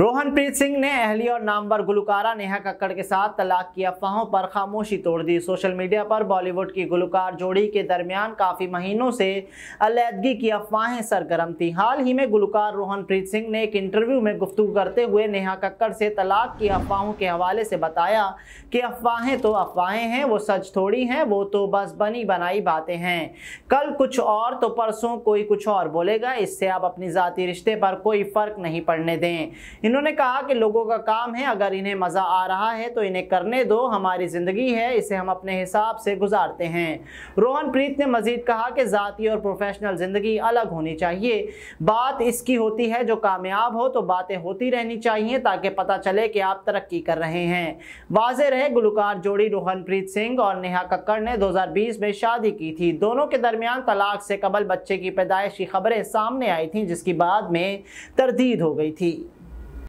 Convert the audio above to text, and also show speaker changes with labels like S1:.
S1: रोहनप्रीत सिंह ने अहली और नामवर गुलकारा नेहा कक्कड़ के साथ तलाक की अफवाहों पर खामोशी तोड़ दी सोशल मीडिया पर बॉलीवुड की गुलकार जोड़ी के दरमियान काफ़ी महीनों से अलीदगी की अफवाहें सरगर्म थी हाल ही में गुलकार प्रीत सिंह ने एक इंटरव्यू में गुफ्तु करते हुए नेहा कक्कड़ से तलाक की अफवाहों के हवाले से बताया कि अफवाहें तो अफवाहें हैं वो सच थोड़ी हैं वो तो बस बनी बनाई बातें हैं कल कुछ और तो परसों कोई कुछ और बोलेगा इससे आप अपनी ज़ाती रिश्ते पर कोई फ़र्क नहीं पड़ने दें इन्होंने कहा कि लोगों का काम है अगर इन्हें मज़ा आ रहा है तो इन्हें करने दो हमारी ज़िंदगी है इसे हम अपने हिसाब से गुजारते हैं रोहन प्रीत ने मज़ीद कहा कि ज़ाती और प्रोफेशनल ज़िंदगी अलग होनी चाहिए बात इसकी होती है जो कामयाब हो तो बातें होती रहनी चाहिए ताकि पता चले कि आप तरक्की कर रहे हैं वाज रहे गुलकार जोड़ी रोहनप्रीत सिंह और नेहा कक्कड़ ने दो में शादी की थी दोनों के दरमियान तलाक से कबल बच्चे की पैदाइश की खबरें सामने आई थी जिसकी बाद में तरदीद हो गई थी